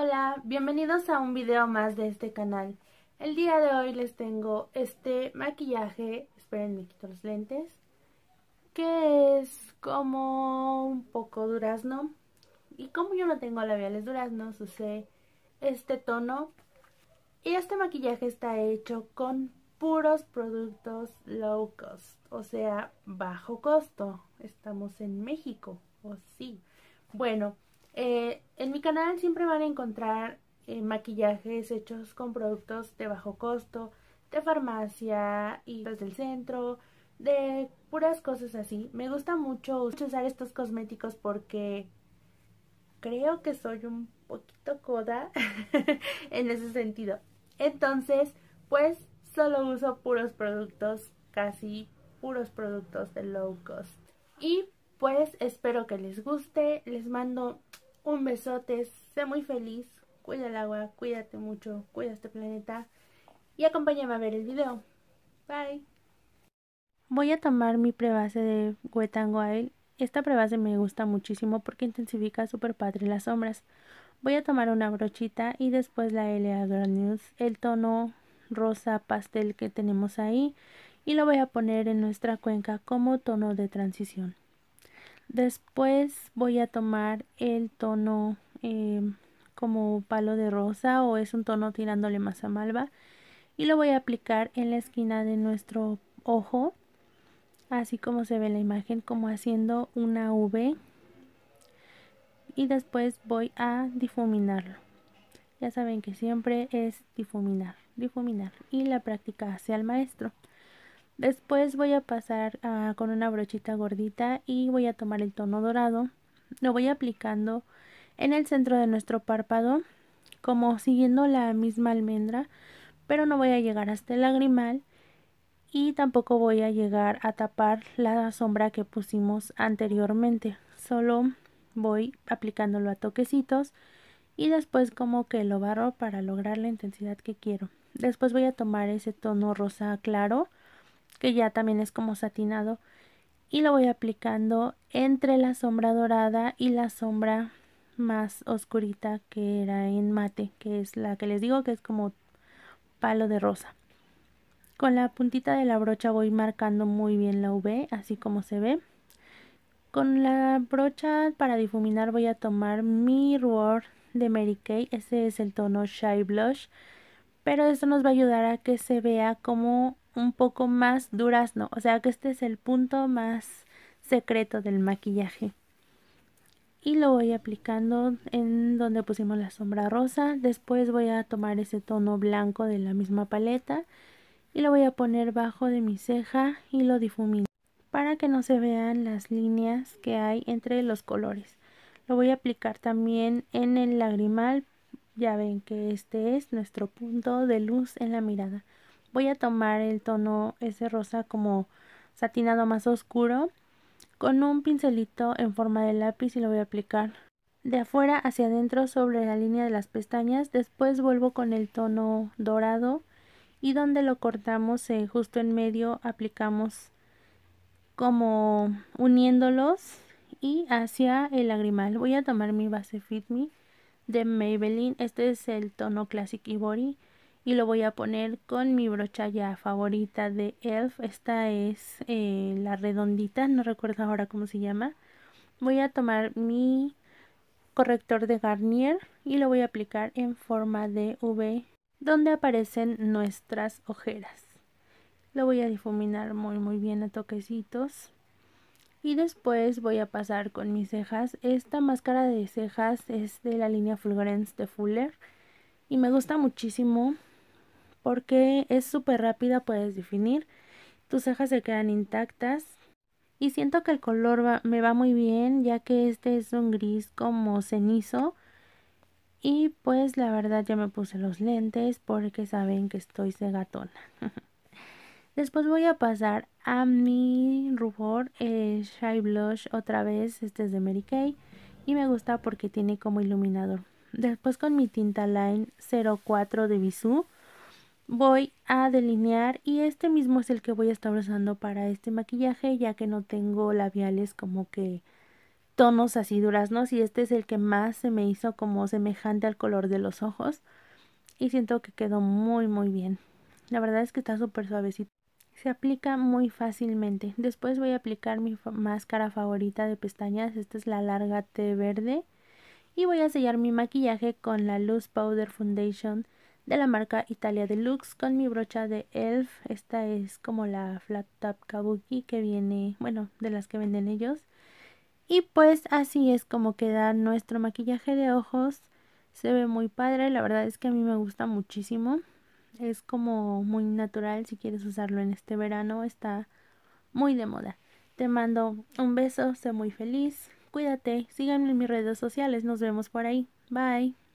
Hola, bienvenidos a un video más de este canal. El día de hoy les tengo este maquillaje, esperen me quito los lentes, que es como un poco durazno. Y como yo no tengo labiales duraznos, usé este tono. Y este maquillaje está hecho con puros productos low cost, o sea, bajo costo. Estamos en México, o sí. Bueno, eh, en mi canal siempre van a encontrar eh, maquillajes hechos con productos de bajo costo, de farmacia y los pues del centro, de puras cosas así. Me gusta mucho usar estos cosméticos porque creo que soy un poquito coda en ese sentido. Entonces, pues solo uso puros productos, casi puros productos de low cost. Y pues espero que les guste, les mando un besote, sé muy feliz, cuida el agua, cuídate mucho, cuida este planeta y acompáñame a ver el video. Bye. Voy a tomar mi prebase de Wet Wild. Esta prebase me gusta muchísimo porque intensifica super padre las sombras. Voy a tomar una brochita y después la LA Grand News, el tono rosa pastel que tenemos ahí y lo voy a poner en nuestra cuenca como tono de transición. Después voy a tomar el tono em, como palo de rosa o es un tono tirándole masa malva y lo voy a aplicar en la esquina de nuestro ojo así como se ve en la imagen como haciendo una V y después voy a difuminarlo ya saben que siempre es difuminar difuminar y la práctica hacia el maestro Después voy a pasar ah, con una brochita gordita y voy a tomar el tono dorado. Lo voy aplicando en el centro de nuestro párpado, como siguiendo la misma almendra, pero no voy a llegar hasta el lagrimal y tampoco voy a llegar a tapar la sombra que pusimos anteriormente. Solo voy aplicándolo a toquecitos y después como que lo barro para lograr la intensidad que quiero. Después voy a tomar ese tono rosa claro que ya también es como satinado y lo voy aplicando entre la sombra dorada y la sombra más oscurita que era en mate que es la que les digo que es como palo de rosa con la puntita de la brocha voy marcando muy bien la V así como se ve con la brocha para difuminar voy a tomar mi rubor de Mary Kay ese es el tono Shy Blush pero esto nos va a ayudar a que se vea como un poco más durazno, o sea que este es el punto más secreto del maquillaje. Y lo voy aplicando en donde pusimos la sombra rosa, después voy a tomar ese tono blanco de la misma paleta y lo voy a poner bajo de mi ceja y lo difumino para que no se vean las líneas que hay entre los colores. Lo voy a aplicar también en el lagrimal, ya ven que este es nuestro punto de luz en la mirada voy a tomar el tono ese rosa como satinado más oscuro con un pincelito en forma de lápiz y lo voy a aplicar de afuera hacia adentro sobre la línea de las pestañas después vuelvo con el tono dorado y donde lo cortamos eh, justo en medio aplicamos como uniéndolos y hacia el lagrimal voy a tomar mi base Fit Me de Maybelline este es el tono Classic Ivory y lo voy a poner con mi brocha ya favorita de ELF. Esta es eh, la redondita, no recuerdo ahora cómo se llama. Voy a tomar mi corrector de Garnier y lo voy a aplicar en forma de V donde aparecen nuestras ojeras. Lo voy a difuminar muy muy bien a toquecitos. Y después voy a pasar con mis cejas. Esta máscara de cejas es de la línea Fulgurance de Fuller. Y me gusta muchísimo porque es súper rápida, puedes definir. Tus cejas se quedan intactas. Y siento que el color me va muy bien, ya que este es un gris como cenizo. Y pues la verdad ya me puse los lentes porque saben que estoy cegatona. Después voy a pasar a mi rubor, eh, Shy Blush otra vez, este es de Mary Kay. Y me gusta porque tiene como iluminador. Después con mi tinta Line 04 de Bisú voy a delinear y este mismo es el que voy a estar usando para este maquillaje ya que no tengo labiales como que tonos así ¿no? y este es el que más se me hizo como semejante al color de los ojos y siento que quedó muy muy bien la verdad es que está súper suavecito se aplica muy fácilmente después voy a aplicar mi máscara favorita de pestañas esta es la larga T verde y voy a sellar mi maquillaje con la loose powder foundation de la marca Italia Deluxe con mi brocha de Elf. Esta es como la flat top kabuki que viene, bueno, de las que venden ellos. Y pues así es como queda nuestro maquillaje de ojos. Se ve muy padre, la verdad es que a mí me gusta muchísimo. Es como muy natural si quieres usarlo en este verano, está muy de moda. Te mando un beso, sé muy feliz, cuídate, síganme en mis redes sociales, nos vemos por ahí. Bye.